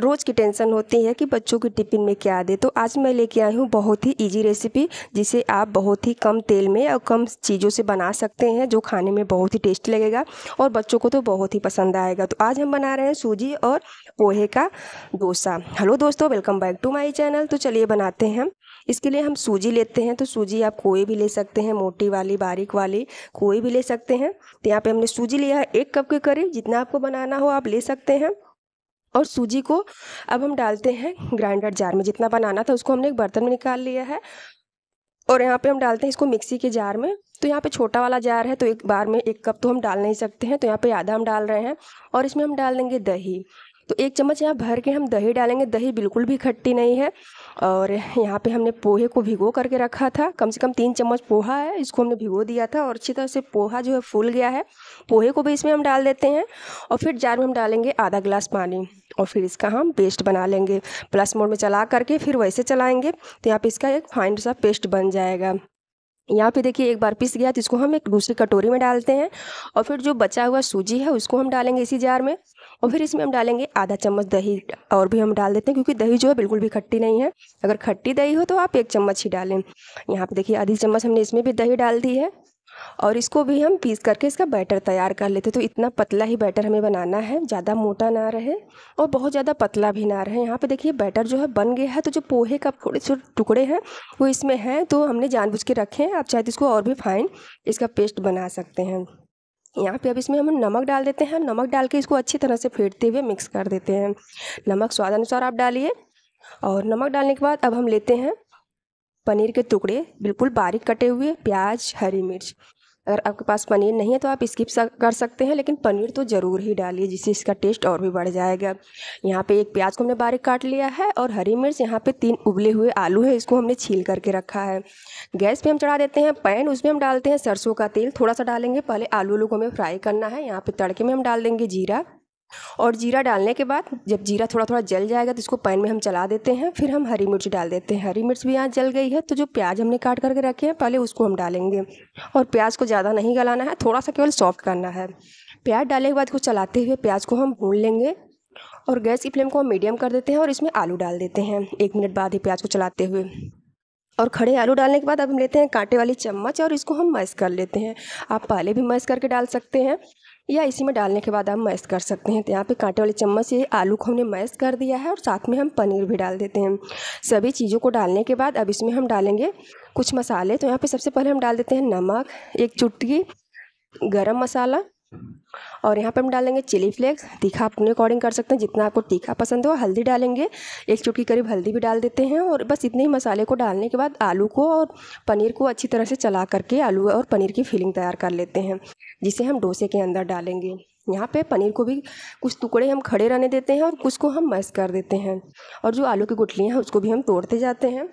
रोज़ की टेंशन होती है कि बच्चों की टिफ़िन में क्या दे तो आज मैं लेके आई हूँ बहुत ही इजी रेसिपी जिसे आप बहुत ही कम तेल में और कम चीज़ों से बना सकते हैं जो खाने में बहुत ही टेस्टी लगेगा और बच्चों को तो बहुत ही पसंद आएगा तो आज हम बना रहे हैं सूजी और पोहे का डोसा हेलो दोस्तों welcome back to my channel तो चलिए बनाते हैं इसके लिए हम सूजी लेते हैं तो सूजी आप कोई भी ले सकते हैं मोटी वाली बारीक वाली कोई भी ले सकते हैं तो यहाँ पर हमने सूजी लिया है एक कप के करीब जितना आपको बनाना हो आप ले सकते हैं और सूजी को अब हम डालते हैं ग्राइंडर जार में जितना बनाना था उसको हमने एक बर्तन में निकाल लिया है और यहाँ पे हम डालते हैं इसको मिक्सी के जार में तो यहाँ पे छोटा वाला जार है तो एक बार में एक कप तो हम डाल नहीं सकते हैं तो यहाँ पे आधा हम डाल रहे हैं और इसमें हम डाल देंगे दही तो एक चम्मच यहाँ भर के हम दही डालेंगे दही बिल्कुल भी खट्टी नहीं है और यहाँ पे हमने पोहे को भिगो करके रखा था कम से कम तीन चम्मच पोहा है इसको हमने भिगो दिया था और अच्छी तरह से पोहा जो है फूल गया है पोहे को भी इसमें हम डाल देते हैं और फिर जार में हम डालेंगे आधा गिलास पानी और फिर इसका हम पेस्ट बना लेंगे प्लस मोड में चला करके फिर वैसे चलाएँगे तो यहाँ पर इसका एक फाइन सा पेस्ट बन जाएगा यहाँ पे देखिए एक बार पिस गया तो इसको हम एक दूसरी कटोरी में डालते हैं और फिर जो बचा हुआ सूजी है उसको हम डालेंगे इसी जार में और फिर इसमें हम डालेंगे आधा चम्मच दही और भी हम डाल देते हैं क्योंकि दही जो है बिल्कुल भी खट्टी नहीं है अगर खट्टी दही हो तो आप एक चम्मच ही डालें यहाँ पर देखिए आधी चम्मच हमने इसमें भी दही डाल दी है और इसको भी हम पीस करके इसका बैटर तैयार कर लेते तो इतना पतला ही बैटर हमें बनाना है ज़्यादा मोटा ना रहे और बहुत ज़्यादा पतला भी ना रहे यहाँ पे देखिए बैटर जो है बन गया है तो जो पोहे का थोड़े से टुकड़े हैं वो इसमें हैं तो हमने जानबूझ के रखे हैं आप चाहे तो इसको और भी फाइन इसका पेस्ट बना सकते हैं यहाँ पे अब इसमें हम नमक डाल देते हैं नमक डाल के इसको अच्छी तरह से फेंटते हुए मिक्स कर देते हैं नमक स्वाद अनुसार आप डालिए और नमक डालने के बाद अब हम लेते हैं पनीर के टुकड़े बिल्कुल बारीक कटे हुए प्याज हरी मिर्च अगर आपके पास पनीर नहीं है तो आप स्किप कर सकते हैं लेकिन पनीर तो ज़रूर ही डालिए जिससे इसका टेस्ट और भी बढ़ जाएगा यहाँ पे एक प्याज को हमने बारीक काट लिया है और हरी मिर्च यहाँ पे तीन उबले हुए आलू है इसको हमने छील करके रखा है गैस पे हम चढ़ा देते हैं पैन उसमें हम डालते हैं सरसों का तेल थोड़ा सा डालेंगे पहले आलू आलू को हमें फ्राई करना है यहाँ पर तड़के में हम डाल देंगे जीरा और जीरा डालने के बाद जब जीरा थोड़ा थोड़ा जल जाएगा तो इसको पैन में हम चला देते हैं फिर हम हरी मिर्च डाल देते हैं हरी मिर्च भी यहाँ जल गई है तो जो प्याज हमने काट करके रखे हैं पहले उसको हम डालेंगे और प्याज को ज़्यादा नहीं गलाना है थोड़ा सा केवल सॉफ्ट करना है प्याज डालने के बाद इसको चलाते हुए प्याज को हम भून लेंगे और गैस की फ्लेम को हम मीडियम कर देते हैं और इसमें आलू डाल देते हैं एक मिनट बाद ही प्याज को चलाते हुए और खड़े आलू डालने के बाद अब हम लेते हैं कांटे वाली चम्मच और इसको हम मैश कर लेते हैं आप पहले भी मैश करके डाल सकते हैं या इसी में डालने के बाद आप मैश कर सकते हैं तो यहाँ पे कांटे वाले चम्मच से आलू को हमने मैश कर दिया है और साथ में हम पनीर भी डाल देते हैं सभी चीज़ों को डालने के बाद अब इसमें हम डालेंगे कुछ मसाले तो यहाँ पे सबसे पहले हम डाल देते हैं नमक एक चुटकी गरम मसाला और यहाँ पर हम डालेंगे चिली फ्लेक्स तीखा अपने अकॉर्डिंग कर सकते हैं जितना आपको तीखा पसंद हो हल्दी डालेंगे एक चुटकी करीब हल्दी भी डाल देते हैं और बस इतने ही मसाले को डालने के बाद आलू को और पनीर को अच्छी तरह से चला करके आलू और पनीर की फिलिंग तैयार कर लेते हैं जिसे हम डोसे के अंदर डालेंगे यहाँ पे पनीर को भी कुछ टुकड़े हम खड़े रहने देते हैं और कुछ को हम मैश कर देते हैं और जो आलू की गुठलियाँ हैं उसको भी हम तोड़ते जाते हैं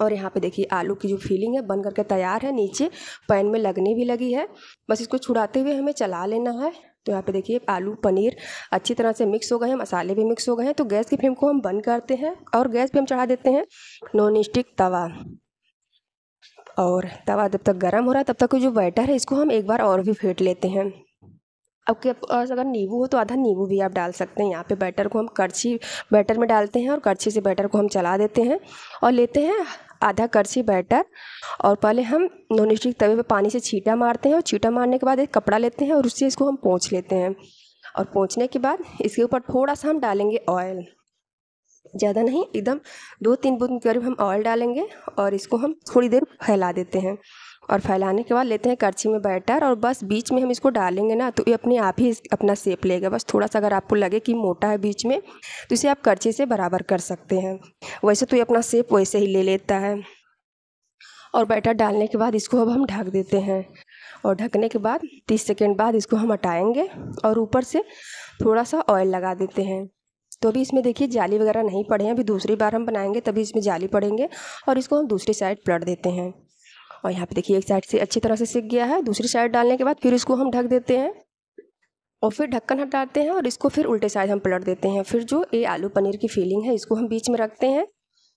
और यहाँ पे देखिए आलू की जो फीलिंग है बन करके तैयार है नीचे पैन में लगने भी लगी है बस इसको छुड़ाते हुए हमें चला लेना है तो यहाँ पे देखिए आलू पनीर अच्छी तरह से मिक्स हो गए हैं मसाले भी मिक्स हो गए हैं तो गैस की फ्लेम को हम बंद करते हैं और गैस पे हम चढ़ा देते हैं नॉन स्टिक तवा और तवा जब तक गर्म हो रहा है तब तक जो बैटर है इसको हम एक बार और भी फेंट लेते हैं अब पास अगर नींबू हो तो आधा नींबू भी आप डाल सकते हैं यहाँ पे बैटर को हम करछी बैटर में डालते हैं और करछी से बैटर को हम चला देते हैं और लेते हैं आधा करछी बैटर और पहले हम नॉन स्टिक तवे पर पानी से छीटा मारते हैं और छीटा मारने के बाद एक कपड़ा लेते हैं और उससे इसको हम पोंछ लेते हैं और पोंछने के बाद इसके ऊपर थोड़ा सा हम डालेंगे ऑयल ज़्यादा नहीं एकदम दो तीन बूंद करीब हम ऑयल डालेंगे और इसको हम थोड़ी देर फैला देते हैं और फैलाने के बाद लेते हैं करछी में बैटर और बस बीच में हम इसको डालेंगे ना तो ये अपने आप ही अपना सेप लेगा बस थोड़ा सा अगर आपको लगे कि मोटा है बीच में तो इसे आप करछी से बराबर कर सकते हैं वैसे तो ये अपना सेप वैसे ही ले लेता है और बैटर डालने के बाद इसको अब हम ढक देते हैं और ढकने के बाद तीस सेकेंड बाद इसको हम हटाएँगे और ऊपर से थोड़ा सा ऑयल लगा देते हैं तो अभी इसमें देखिए जाली वगैरह नहीं पड़े हैं अभी दूसरी बार हम बनाएंगे तभी इसमें जाली पड़ेंगे और इसको हम दूसरी साइड पलट देते हैं और यहाँ पे देखिए एक साइड से अच्छी तरह से सीख गया है दूसरी साइड डालने के बाद फिर इसको हम ढक देते हैं और फिर ढक्कन हटाते हैं और इसको फिर उल्टे साइड हम पलट देते हैं फिर जो ये आलू पनीर की फीलिंग है इसको हम बीच में रखते हैं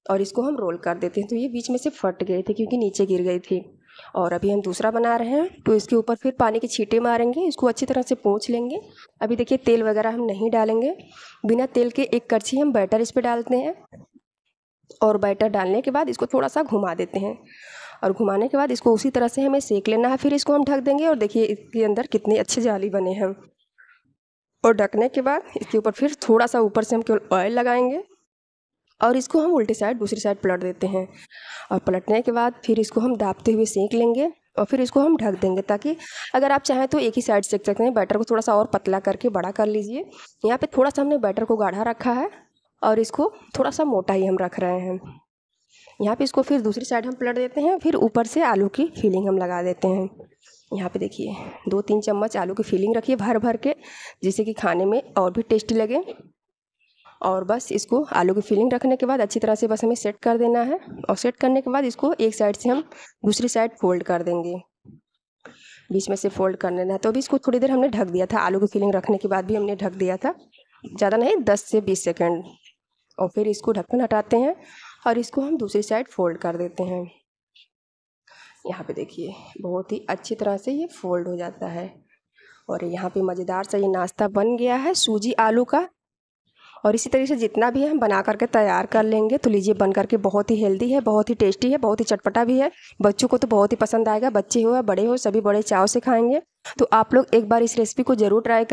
और इसको हम रोल कर देते हैं तो ये बीच में से फट गए थे क्योंकि नीचे गिर गई थी और अभी हम दूसरा बना रहे हैं तो इसके ऊपर फिर पानी के छींटे मारेंगे इसको अच्छी तरह से पोंछ लेंगे अभी देखिए तेल वगैरह हम नहीं डालेंगे बिना तेल के एक करछी हम बैटर इस पर डालते हैं और बैटर डालने के बाद इसको थोड़ा सा घुमा देते हैं और घुमाने के बाद इसको उसी तरह से हमें सेक लेना है फिर इसको हम ढक देंगे और देखिए इसके अंदर कितने अच्छे जाली बने हैं और ढकने के बाद इसके ऊपर फिर थोड़ा सा ऊपर से हम केवल ऑयल लगाएंगे और इसको हम उल्टी साइड दूसरी साइड पलट देते हैं और पलटने के बाद फिर इसको हम दाबते हुए सेक लेंगे और फिर इसको हम ढक देंगे ताकि अगर आप चाहें तो एक ही साइड सेक सकते हैं बैटर को थोड़ा सा और पतला करके बड़ा कर लीजिए यहाँ पे थोड़ा सा हमने बैटर को गाढ़ा रखा है और इसको थोड़ा सा मोटा ही हम रख रहे हैं यहाँ पे इसको फिर दूसरी साइड हम पलट देते हैं फिर ऊपर से आलू की फिलिंग हम लगा देते हैं यहाँ पे देखिए दो तीन चम्मच आलू की फिलिंग रखिए भर भर के जिससे कि खाने में और भी टेस्टी लगे और बस इसको आलू की फिलिंग रखने के बाद अच्छी तरह से बस हमें सेट कर देना है और सेट करने के बाद इसको एक साइड से हम दूसरी साइड फोल्ड कर देंगे बीच में से फोल्ड कर लेना है तो अभी इसको थोड़ी देर हमने ढक दिया था आलू की फिलिंग रखने के बाद भी हमने ढक दिया था ज़्यादा नहीं दस से बीस सेकेंड और फिर इसको ढक्कन हटाते हैं और इसको हम दूसरी साइड फोल्ड कर देते हैं यहाँ पे देखिए बहुत ही अच्छी तरह से ये फोल्ड हो जाता है और यहाँ पे मज़ेदार सा ये नाश्ता बन गया है सूजी आलू का और इसी तरीके से जितना भी हम बना करके तैयार कर लेंगे तो लीजिए बन करके बहुत ही हेल्दी है बहुत ही टेस्टी है बहुत ही चटपटा भी है बच्चों को तो बहुत ही पसंद आएगा बच्चे हो या बड़े हो सभी बड़े चाव से खाएंगे तो आप लोग एक बार इस रेसिपी को ज़रूर ट्राई